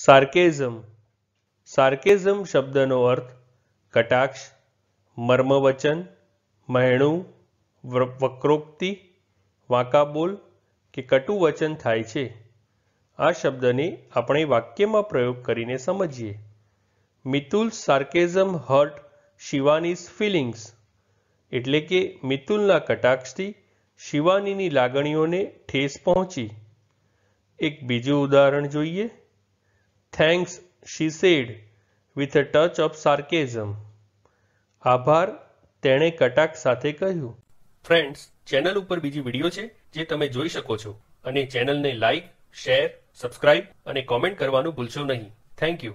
સાર્કેઝમ સાર્કેઝમ શબ્દનો અર્થ કટાક્ષ મર્મવચન મહેણું વક્રોક્તિ વાંકાબોલ કે કટુવચન થાય છે આ શબ્દને આપણે વાક્યમાં પ્રયોગ કરીને સમજીએ Mitul sarcasm hurt Shivani's feelings એટલે કે મિતુલના કટાક્ષથી શિવાનીની લાગણીઓને ઠેસ પહોંચી એક બીજું ઉદાહરણ જોઈએ thanks she said with a touch of sarcasm આભાર તેણે કટાક્ષ સાથે કહ્યું ફ્રેન્ડ્સ ચેનલ ઉપર બીજી વિડીયો છે જે તમે જોઈ શકો છો અને ચેનલને લાઇક શેર સબસ્ક્રાઇબ અને કોમેન્ટ કરવાનું ભૂલશો નહીં થેન્ક યુ